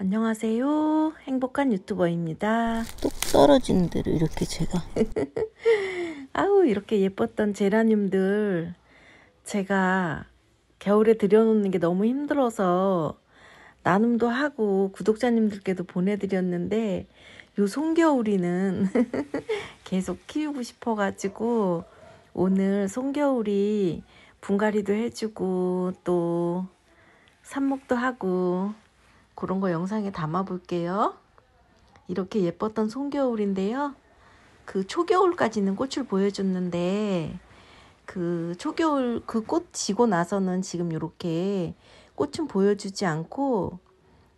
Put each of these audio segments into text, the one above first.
안녕하세요. 행복한 유튜버입니다. 뚝떨어진는 대로 이렇게 제가. 아우 이렇게 예뻤던 제라늄들 제가 겨울에 들여놓는 게 너무 힘들어서 나눔도 하고 구독자님들께도 보내드렸는데 요 송겨울이는 계속 키우고 싶어가지고 오늘 송겨울이 분갈이도 해주고 또 삽목도 하고 그런 거 영상에 담아 볼게요. 이렇게 예뻤던 송겨울인데요. 그 초겨울까지는 꽃을 보여줬는데 그 초겨울 그 꽃 지고 나서는 지금 이렇게 꽃은 보여주지 않고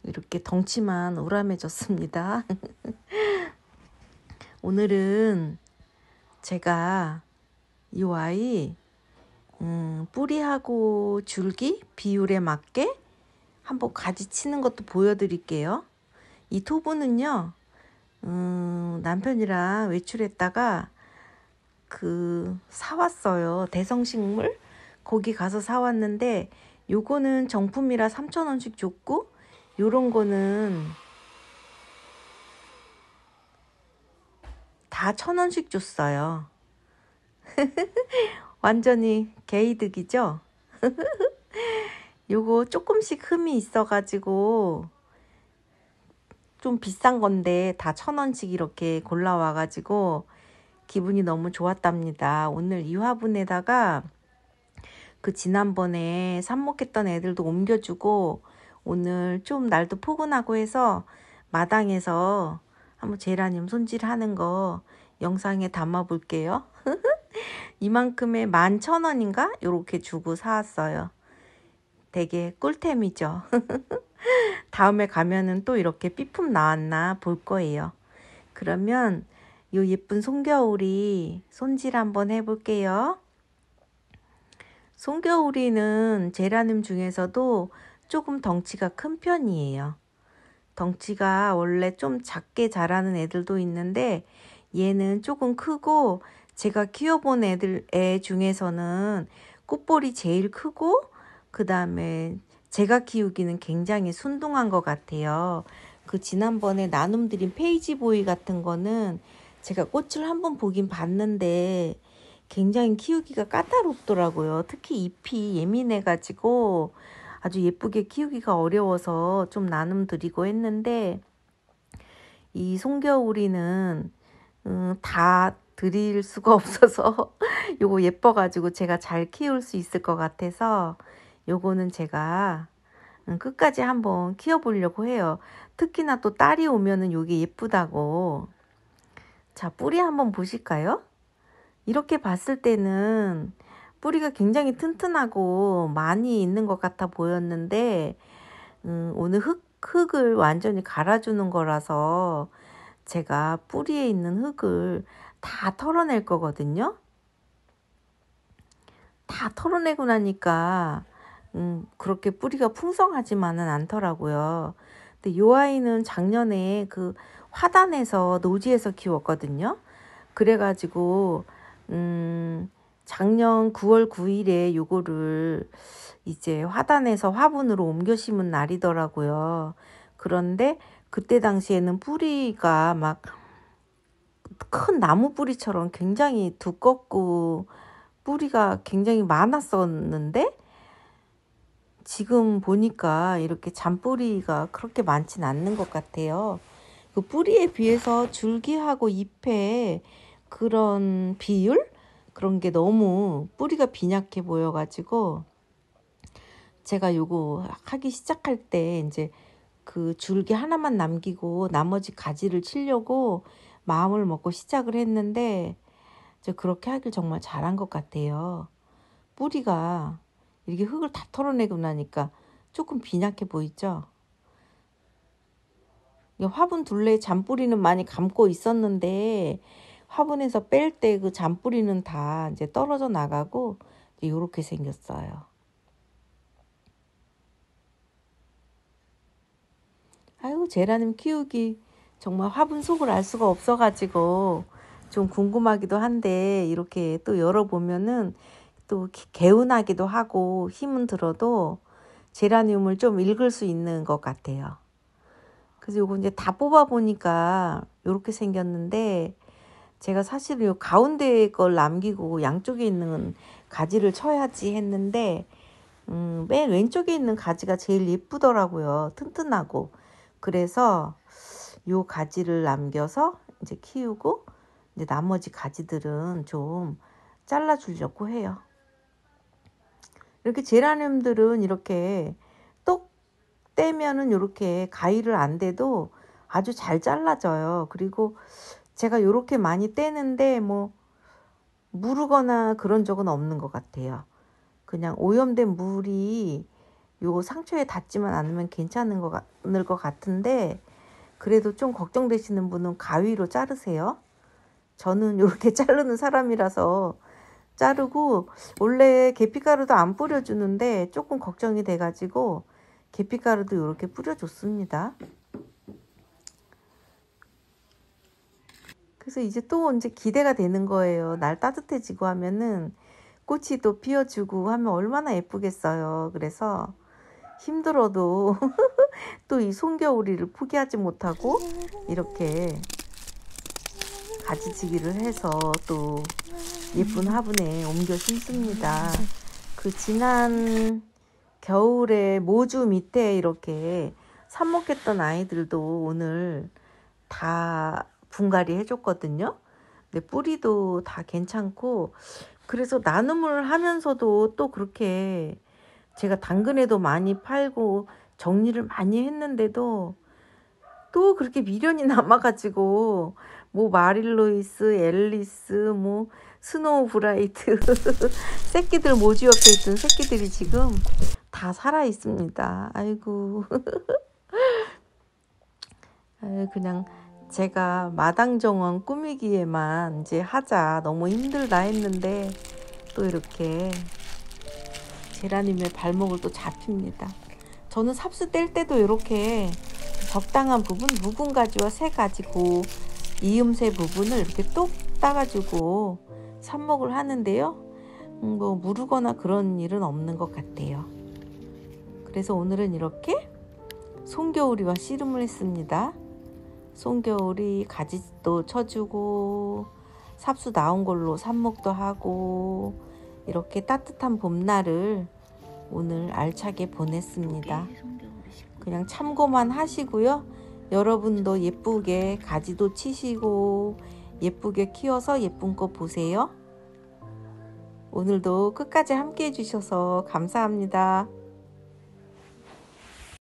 이렇게 덩치만 우람해졌습니다. 오늘은 제가 이아이 음, 뿌리하고 줄기 비율에 맞게 한번 가지 치는 것도 보여드릴게요. 이 토부는요, 음, 남편이랑 외출했다가 그 사왔어요. 대성식물? 거기 가서 사왔는데 요거는 정품이라 3,000원씩 줬고 요런 거는 다 1,000원씩 줬어요. 완전히 개이득이죠? 요거 조금씩 흠이 있어가지고 좀 비싼 건데 다 천 원씩 이렇게 골라와가지고 기분이 너무 좋았답니다. 오늘 이 화분에다가 그 지난번에 삽목했던 애들도 옮겨주고 오늘 좀 날도 포근하고 해서 마당에서 한번 제라늄 손질하는 거 영상에 담아 볼게요. 이만큼에 만 천원인가? 요렇게 주고 사왔어요. 되게 꿀템이죠. 다음에 가면은 또 이렇게 삐품 나왔나 볼 거예요. 그러면 요 예쁜 송겨울이 손질 한번 해볼게요. 송겨울이는 제라늄 중에서도 조금 덩치가 큰 편이에요. 덩치가 원래 좀 작게 자라는 애들도 있는데 얘는 조금 크고 제가 키워본 애들 애 중에서는 꽃볼이 제일 크고 그 다음에 제가 키우기는 굉장히 순둥한 것 같아요. 그 지난번에 나눔드린 페이지보이 같은 거는 제가 꽃을 한번 보긴 봤는데 굉장히 키우기가 까다롭더라고요. 특히 잎이 예민해가지고 아주 예쁘게 키우기가 어려워서 좀 나눔드리고 했는데 이송겨울이는 음, 다 드릴 수가 없어서 요거 예뻐가지고 제가 잘 키울 수 있을 것 같아서 요거는 제가 음, 끝까지 한번 키워보려고 해요. 특히나 또 딸이 오면은 요게 예쁘다고. 자, 뿌리 한번 보실까요? 이렇게 봤을 때는 뿌리가 굉장히 튼튼하고 많이 있는 것 같아 보였는데, 음, 오늘 흙, 흙을 완전히 갈아주는 거라서 제가 뿌리에 있는 흙을 다 털어낼 거거든요. 다 털어내고 나니까 음, 그렇게 뿌리가 풍성하지만은 않더라고요. 근데 요 아이는 작년에 그 화단에서 노지에서 키웠거든요. 그래가지고 음, 작년 9월 9일에 요거를 이제 화단에서 화분으로 옮겨 심은 날이더라고요. 그런데 그때 당시에는 뿌리가 막 큰 나무 뿌리처럼 굉장히 두껍고 뿌리가 굉장히 많았었는데 지금 보니까 이렇게 잔뿌리가 그렇게 많진 않는 것 같아요. 그 뿌리에 비해서 줄기하고 잎의 그런 비율? 그런 게 너무 뿌리가 빈약해 보여가지고 제가 요거 하기 시작할 때 이제 그 줄기 하나만 남기고 나머지 가지를 치려고 마음을 먹고 시작을 했는데 저 그렇게 하길 정말 잘한 것 같아요. 뿌리가 이렇게 흙을 다 털어내고 나니까 조금 빈약해 보이죠? 화분 둘레 에 잔뿌리는 많이 감고 있었는데 화분에서 뺄 때 그 잔뿌리는 다 이제 떨어져 나가고 이렇게 생겼어요. 아유 제라늄 키우기 정말 화분 속을 알 수가 없어가지고 좀 궁금하기도 한데 이렇게 또 열어보면은 또 개운하기도 하고 힘은 들어도 제라늄을 좀 읽을 수 있는 것 같아요. 그래서 요거 이제 다 뽑아 보니까 이렇게 생겼는데 제가 사실 요 가운데 걸 남기고 양쪽에 있는 가지를 쳐야지 했는데 음, 맨 왼쪽에 있는 가지가 제일 예쁘더라고요. 튼튼하고. 그래서 요 가지를 남겨서 이제 키우고 이제 나머지 가지들은 좀 잘라 주려고 해요. 이렇게 제라늄들은 이렇게 똑 떼면은 이렇게 가위를 안돼도 아주 잘 잘라져요. 그리고 제가 이렇게 많이 떼는데 뭐 무르거나 그런 적은 없는 것 같아요. 그냥 오염된 물이 요 상처에 닿지만 않으면 괜찮은 것, 같, 않을 것 같은데 그래도 좀 걱정되시는 분은 가위로 자르세요. 저는 이렇게 자르는 사람이라서 자르고 원래 계피가루도 안 뿌려주는데 조금 걱정이 돼가지고 계피가루도 이렇게 뿌려줬습니다. 그래서 이제 또 이제 기대가 되는 거예요. 날 따뜻해지고 하면은 꽃이 또 피어주고 하면 얼마나 예쁘겠어요. 그래서 힘들어도 또 이송겨울리를 포기하지 못하고 이렇게 가지치기를 해서 또 예쁜 화분에 옮겨 심습니다. 네. 그 지난 겨울에 모주 밑에 이렇게 삽목했던 아이들도 오늘 다 분갈이 해줬거든요. 근데 뿌리도 다 괜찮고 그래서 나눔을 하면서도 또 그렇게 제가 당근에도 많이 팔고 정리를 많이 했는데도 또 그렇게 미련이 남아가지고 뭐 마릴로이스, 앨리스, 뭐 스노우 브라이트 새끼들 모지옆에 있던 새끼들이 지금 다 살아 있습니다. 아이고 그냥 제가 마당 정원 꾸미기에만 이제 하자 너무 힘들다 했는데 또 이렇게 제라님의 발목을 또 잡힙니다. 저는 삽수 뗄 때도 이렇게 적당한 부분 묵은 가지와 새 가지고 이음새 부분을 이렇게 똑 따가지고 삽목을 하는데요. 음, 뭐 무르거나 그런 일은 없는 것 같아요. 그래서 오늘은 이렇게 송겨울이와 씨름을 했습니다. 송겨울이 가지도 쳐주고 삽수 나온 걸로 삽목도 하고 이렇게 따뜻한 봄날을 오늘 알차게 보냈습니다. 네, 그냥 참고만 하시고요. 여러분도 예쁘게 가지도 치시고 예쁘게 키워서 예쁜 꽃 보세요. 오늘도 끝까지 함께 해주셔서 감사합니다.